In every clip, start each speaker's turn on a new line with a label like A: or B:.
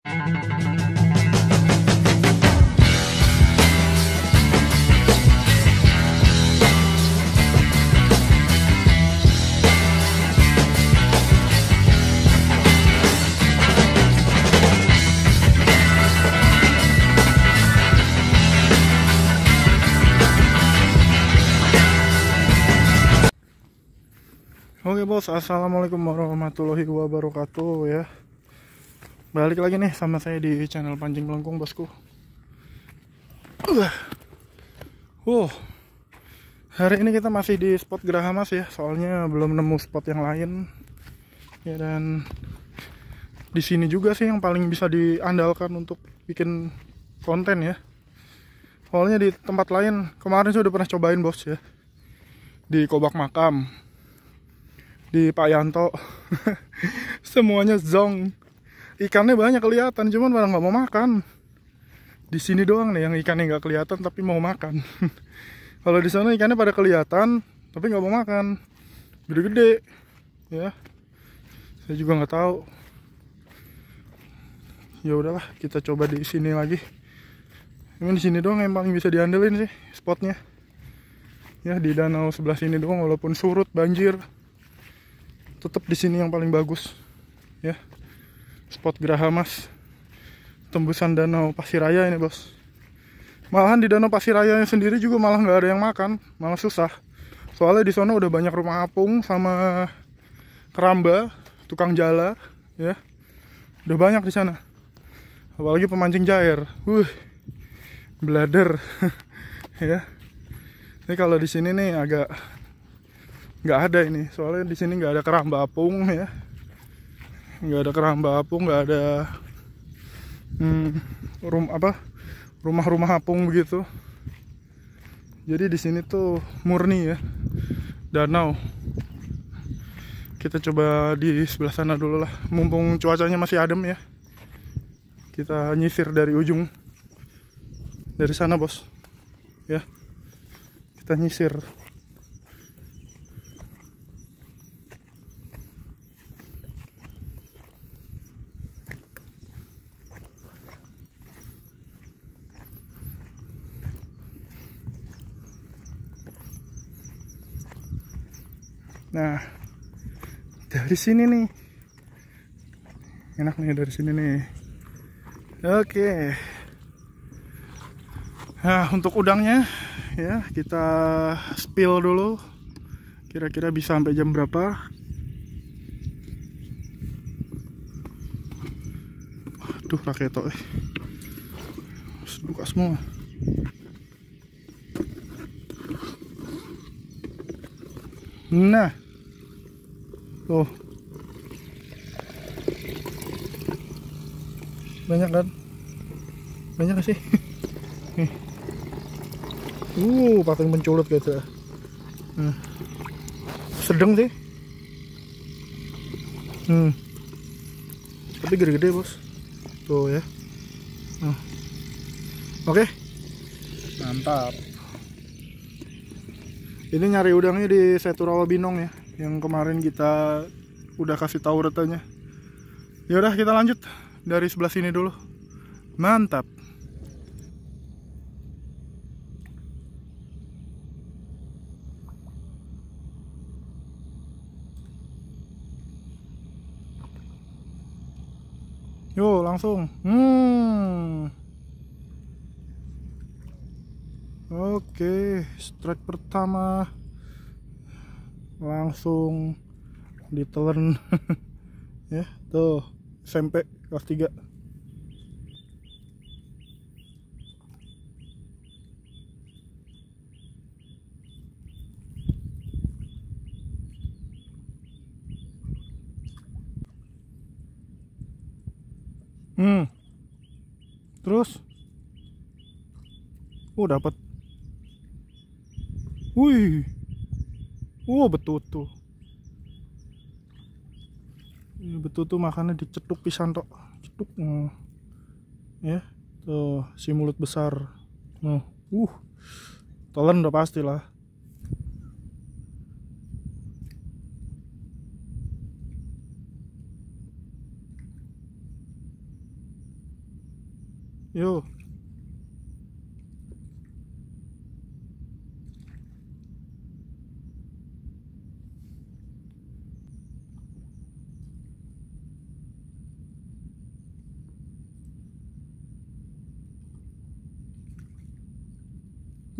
A: Oke bos, assalamualaikum warahmatullahi wabarakatuh ya balik lagi nih sama saya di channel pancing melengkung bosku uh. hari ini kita masih di spot geraha mas ya soalnya belum nemu spot yang lain ya dan di sini juga sih yang paling bisa diandalkan untuk bikin konten ya soalnya di tempat lain kemarin sudah pernah cobain bos ya di kobak makam di Pak Yanto semuanya zong ikannya banyak kelihatan cuman malah nggak mau makan di sini doang nih yang ikannya nggak kelihatan tapi mau makan kalau di sana ikannya pada kelihatan tapi nggak mau makan gede-gede ya saya juga nggak tahu ya udahlah kita coba di sini lagi ini di sini doang yang paling bisa diandelin sih spotnya ya di danau sebelah sini doang walaupun surut banjir tetap di sini yang paling bagus ya spot Geraha Mas tembusan danau Pasiraya ini bos malahan di danau Raya sendiri juga malah nggak ada yang makan malah susah soalnya di sana udah banyak rumah apung sama keramba tukang jala ya udah banyak di sana apalagi pemancing cair wuh blader, ya ini kalau di sini nih agak nggak ada ini soalnya di sini nggak ada keramba apung ya nggak ada keramba apung nggak ada hmm, rum apa rumah-rumah apung begitu jadi di sini tuh murni ya danau kita coba di sebelah sana dulu lah mumpung cuacanya masih adem ya kita nyisir dari ujung dari sana bos ya kita nyisir dari sini nih enak nih dari sini nih oke nah untuk udangnya ya kita spill dulu kira-kira bisa sampai jam berapa aduh pakai to eh. buka semua nah tuh banyak kan banyak sih nih uh paling menculut gitu nah. Hmm. sedang sih hmm. tapi gede-gede bos tuh ya nah. oke okay. mantap ini nyari udangnya di Seturawa Binong ya yang kemarin kita udah kasih tahu retanya ya udah kita lanjut dari sebelah sini dulu mantap Yo, langsung. Hmm. Oke, strike pertama langsung ditelan ya tuh SMP kelas 3 hmm terus oh dapat wih Uh, betutu. Ini betutu makannya dicetuk pisang tok. Cetuk. Hmm. Ya. Tuh, si mulut besar. Nah, uh. Telan udah pastilah. Yo.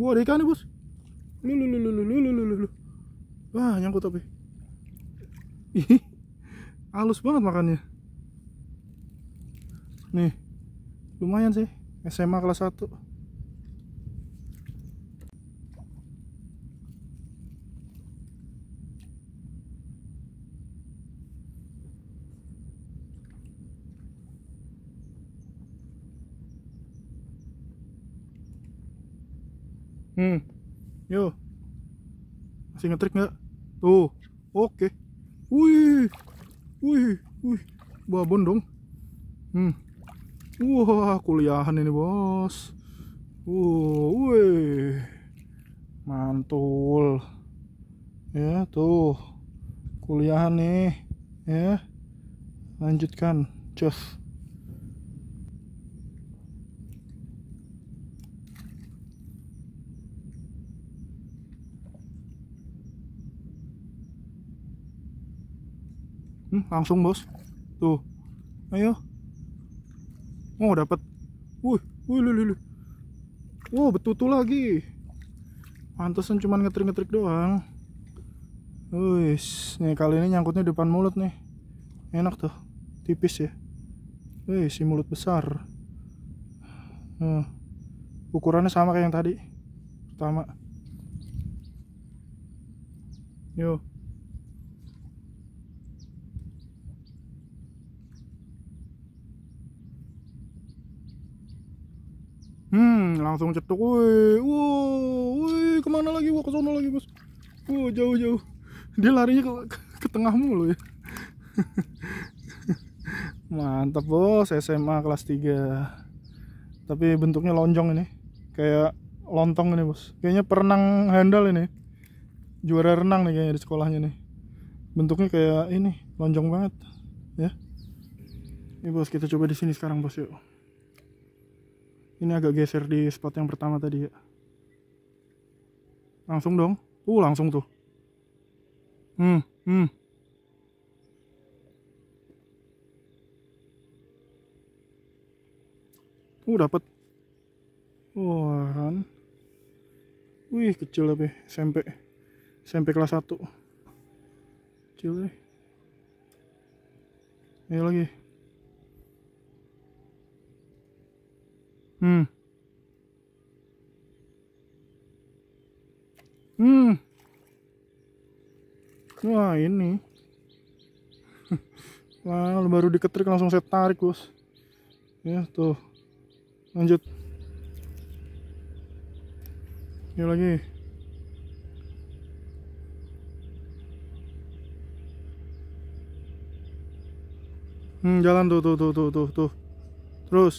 A: Wah, ada ikan nih, ya, Bos. Lu lu lu lu lu lu lu lu. Wah, nyangkut tapi. Ih. Halus banget makannya. Nih. Lumayan sih. SMA kelas 1. Hmm. Yo. Masih ngetrik nggak? Tuh. Oke. Okay. Wih. Wih. Wih. Babon dong. Hmm. Wah, kuliahan ini, Bos. Uh, wih. Mantul. Ya, tuh. Kuliahan nih. Ya. Lanjutkan. Just. hmm, langsung bos tuh ayo oh dapat wih wih lulu wow betutu lagi pantesan cuman ngetrik-ngetrik doang wih nih kali ini nyangkutnya depan mulut nih enak tuh tipis ya wih si mulut besar hmm. ukurannya sama kayak yang tadi pertama yuk langsung cetuk woi woi kemana lagi gua ke sana lagi bos wow jauh jauh dia larinya ke, ke, ke tengah mulu ya mantap bos SMA kelas 3 tapi bentuknya lonjong ini kayak lontong ini bos kayaknya perenang handal ini juara renang nih kayaknya di sekolahnya nih bentuknya kayak ini lonjong banget ya ini bos kita coba di sini sekarang bos yuk ini agak geser di spot yang pertama tadi ya langsung dong uh langsung tuh hmm hmm uh dapat wah kan wih kecil tapi SMP SMP kelas 1 kecil deh ayo lagi Hmm. Hmm. Wah ini. Wah baru diketrik langsung saya tarik bos. Ya tuh. Lanjut. Ini lagi. Hmm, jalan tuh tuh tuh tuh tuh tuh. Terus.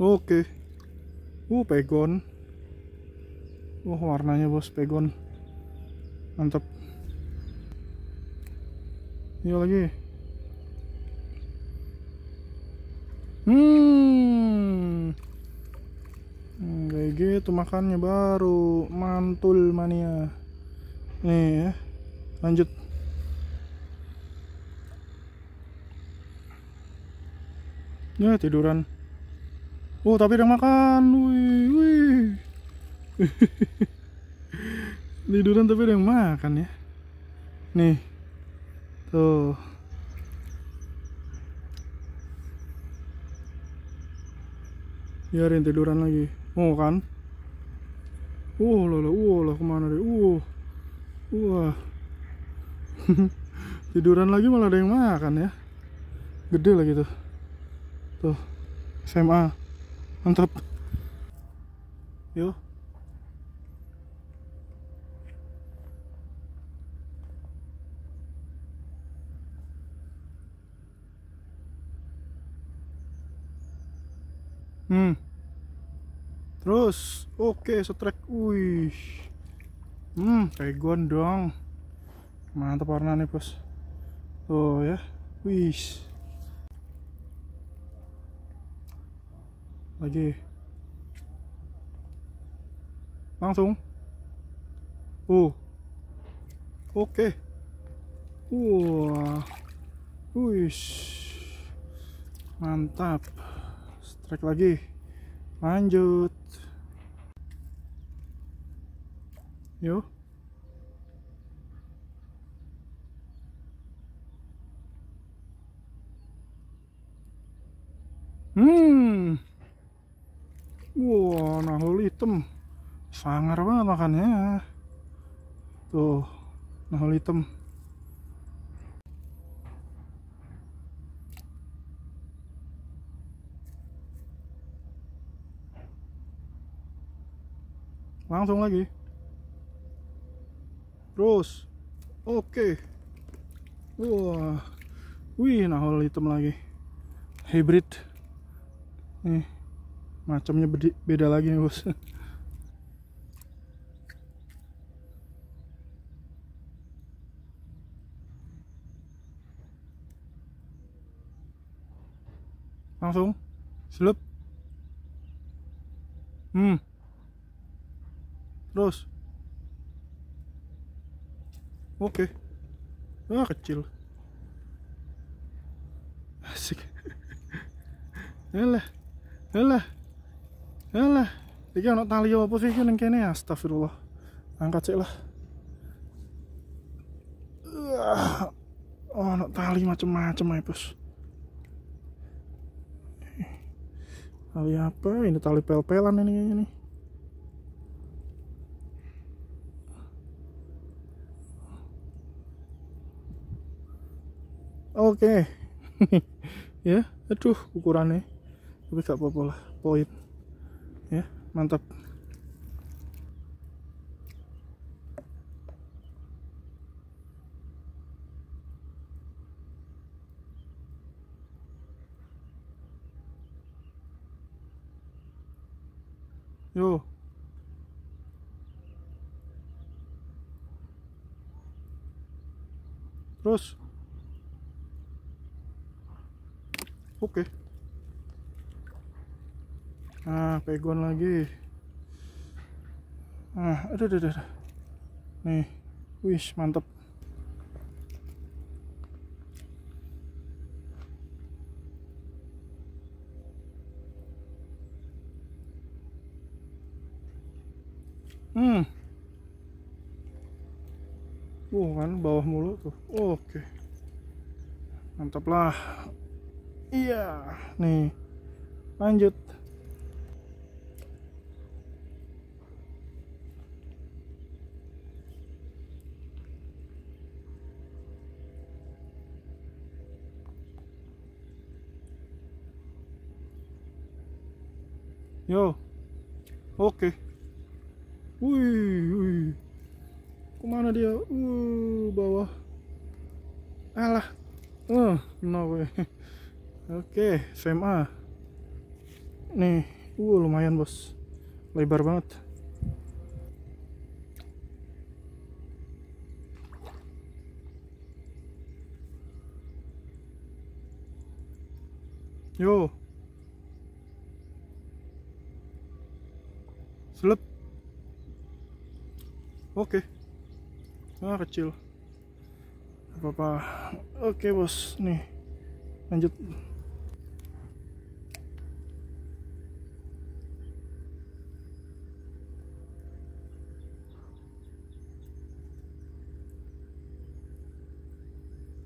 A: Oke. Uh, pegon. Uh, warnanya bos pegon. Mantap. Ini lagi. Hmm. hmm. Kayak gitu makannya baru mantul mania. Nih ya. Lanjut. Ya tiduran. Oh, tapi udah makan. Wih, wih. Tiduran tapi udah yang makan ya. Nih. Tuh. Biarin tiduran lagi. Mau oh, kan? Oh, uh, lah, oh, uh, lala kemana deh? Oh. Wah. tiduran lagi malah ada yang makan ya. Gede lah gitu. Tuh. SMA mantap yuk Hmm. Terus, oke, okay, setrek. Wih. Hmm, kayak gondong. Mantap warna nih, Bos. Tuh ya. Wih. lagi langsung uh oke okay. wah wish mantap strike lagi lanjut yo, Hmm. Wah, nahul hitam. Sangar banget makannya. Tuh, nahul hitam. Langsung lagi. Terus. Oke. Okay. Wah. Wih, nahul hitam lagi. Hybrid. Nih macamnya beda lagi nih bos langsung silup hmm terus oke okay. ah kecil asik Yalah. Yalah lah ini ada tali apa sih ini kayaknya ya Astagfirullah. Angkat sih lah. Oh, ada tali macam-macam ya, Bos. Tali apa? Ini tali pel-pelan ini kayaknya nih. Oke. Okay. ya, aduh ukurannya. Tapi gak apa-apa lah, poin mantap yo terus oke okay. Nah, pegon lagi. Nah, aduh, aduh, aduh. Nih, wis mantep. Hmm. Wuh kan bawah mulu tuh. Oke. Mantap lah. Iya, nih. Lanjut. Yo. Oke. Okay. Wih, wih. Kemana dia? Uh, bawah. Alah. Uh, no Oke, okay, SMA. Nih, uh lumayan, Bos. Lebar banget. Yo. selep oke okay. ah kecil apa apa oke okay, bos nih lanjut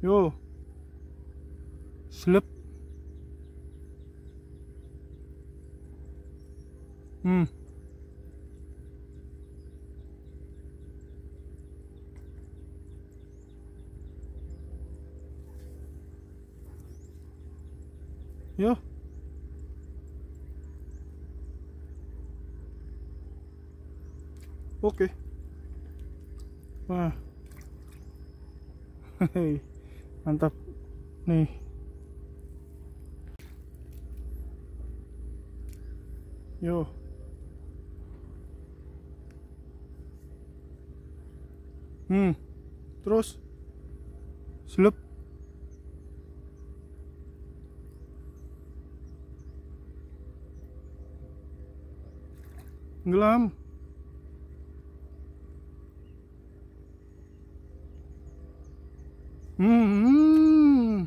A: yo slip hmm Yo. Ya. Oke. Okay. Wah. Hei. Mantap. Nih. Yo. Hmm. Terus. Slep. Tenggelam. Hmm.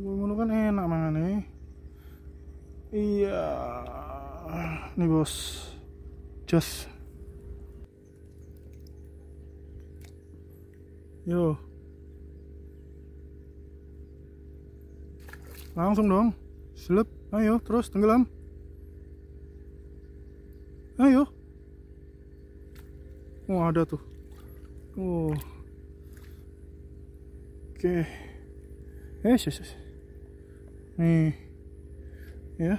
A: Ngono kan enak nih, Iya. Nih bos. Just. Yo. Langsung dong. sleep, Ayo terus tenggelam ayo oh, ada tuh oh oke okay. Eh, yes, nih ya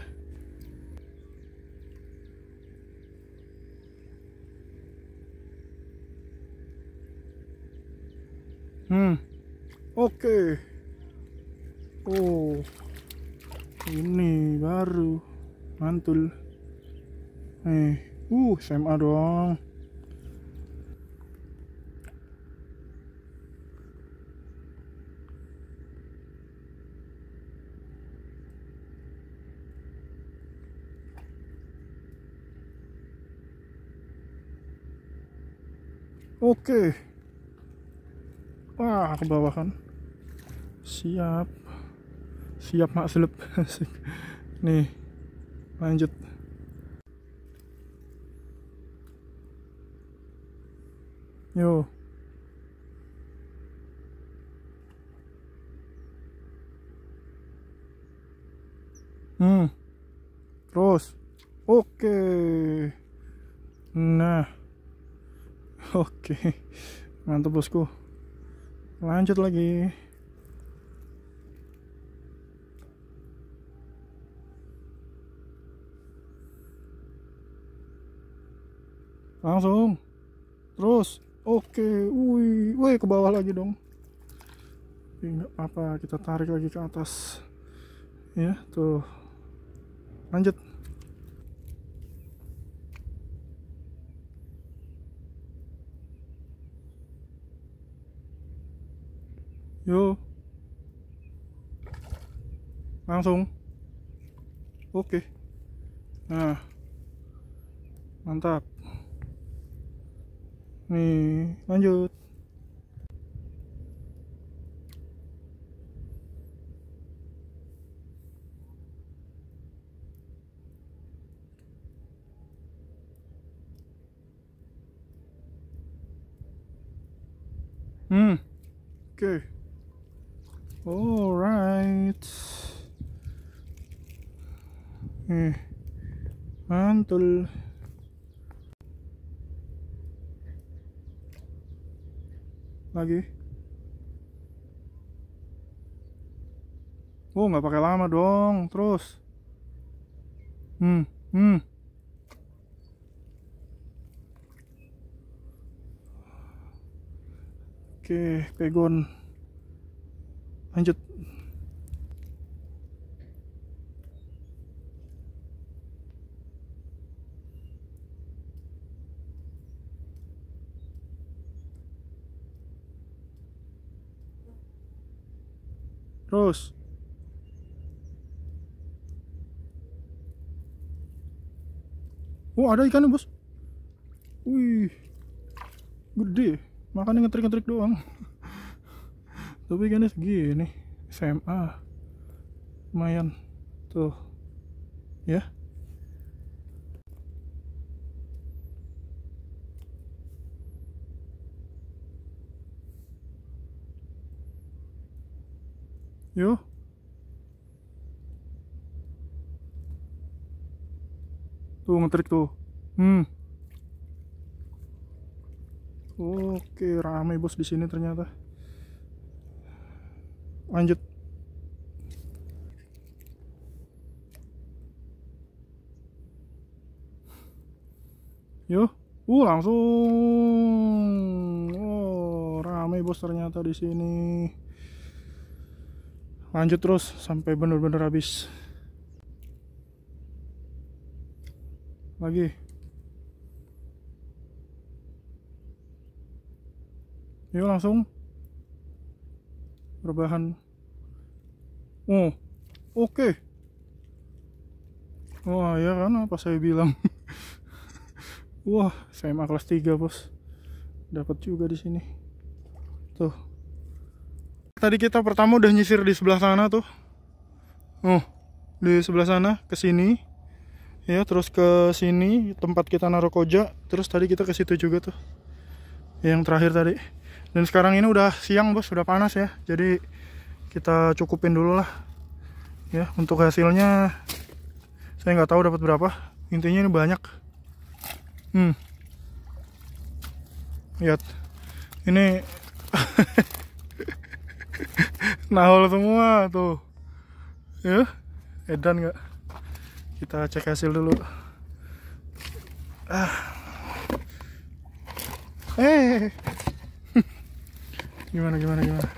A: Hmm. Oke. Okay. Oh. Ini baru mantul. Nih, uh, SMA doang. Oke. Wah, ke bawah kan. Siap. Siap mak seleb. Nih. Lanjut. Yo. Hmm. Terus. Oke. Nah. Oke. Mantap bosku. Lanjut lagi. Langsung. Terus. Oke, wuih, wuih ke bawah lagi dong. Enggak apa, kita tarik lagi ke atas. Ya, tuh. Lanjut. Yo. Langsung. Oke. Nah. Mantap nih lanjut Hmm. Okay. alright Eh. Mantul. lagi oh nggak pakai lama dong terus hmm hmm oke pegon lanjut terus oh ada ikan nih bos wih gede makanya ngetrik-ngetrik doang tapi ikannya segini SMA lumayan tuh ya Yo, Tuh ngetrik tuh. Hmm. Oke, ramai bos di sini ternyata. Lanjut. Yo, uh langsung. Oh, ramai bos ternyata di sini lanjut terus sampai benar-benar habis lagi yuk langsung perubahan oh oke okay. wah ya kan apa saya bilang wah saya kelas 3 bos dapat juga di sini tuh Tadi kita pertama udah nyisir di sebelah sana tuh. Oh, di sebelah sana ke sini. Ya, terus ke sini tempat kita naruh koja, terus tadi kita ke situ juga tuh. Yang terakhir tadi. Dan sekarang ini udah siang, Bos, udah panas ya. Jadi kita cukupin dulu lah. Ya, untuk hasilnya saya nggak tahu dapat berapa. Intinya ini banyak. Hmm. Lihat. Ini nahol semua tuh ya edan nggak kita cek hasil dulu ah eh gimana gimana gimana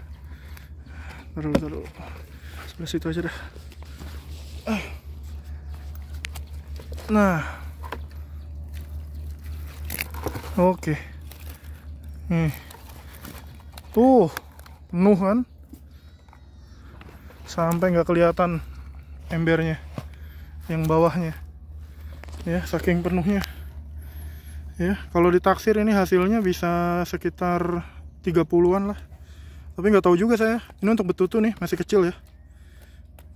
A: taruh taruh sebelah situ aja dah ah. nah oke okay. nih tuh penuh kan sampai nggak kelihatan embernya yang bawahnya ya saking penuhnya ya kalau ditaksir ini hasilnya bisa sekitar 30-an lah tapi nggak tahu juga saya ini untuk betutu nih masih kecil ya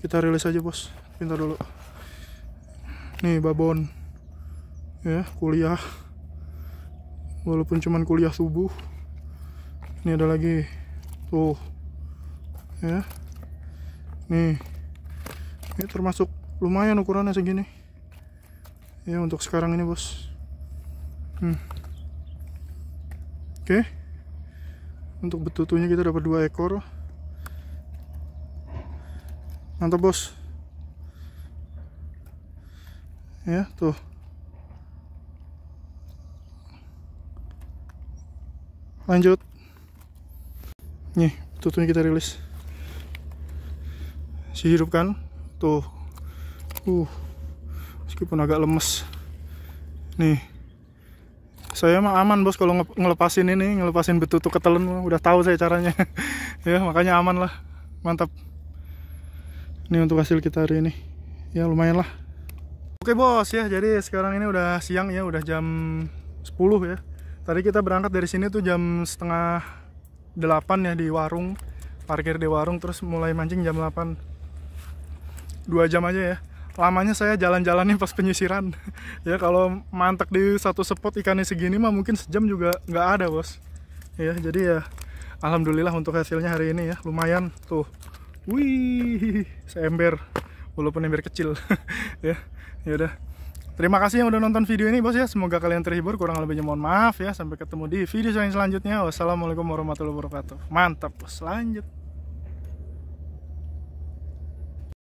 A: kita rilis aja bos pintar dulu nih babon ya kuliah walaupun cuman kuliah subuh ini ada lagi tuh ya nih ini termasuk lumayan ukurannya segini ya untuk sekarang ini bos hmm. oke untuk betutunya kita dapat dua ekor mantap bos ya tuh lanjut nih tutupnya kita rilis si hidup kan tuh uh meskipun agak lemes nih saya mah aman bos kalau ngelepasin ini ngelepasin betutu ketelen udah tahu saya caranya ya makanya aman lah mantap ini untuk hasil kita hari ini ya lumayan lah oke bos ya jadi sekarang ini udah siang ya udah jam 10 ya tadi kita berangkat dari sini tuh jam setengah 8 ya di warung parkir di warung terus mulai mancing jam 8 dua jam aja ya lamanya saya jalan jalan nih pas penyisiran ya kalau mantek di satu spot ikannya segini mah mungkin sejam juga nggak ada bos ya jadi ya alhamdulillah untuk hasilnya hari ini ya lumayan tuh wih seember walaupun ember kecil ya ya udah Terima kasih yang udah nonton video ini bos ya. Semoga kalian terhibur. Kurang lebihnya mohon maaf ya. Sampai ketemu di video selanjutnya. Wassalamualaikum warahmatullahi wabarakatuh. Mantap bos. Lanjut.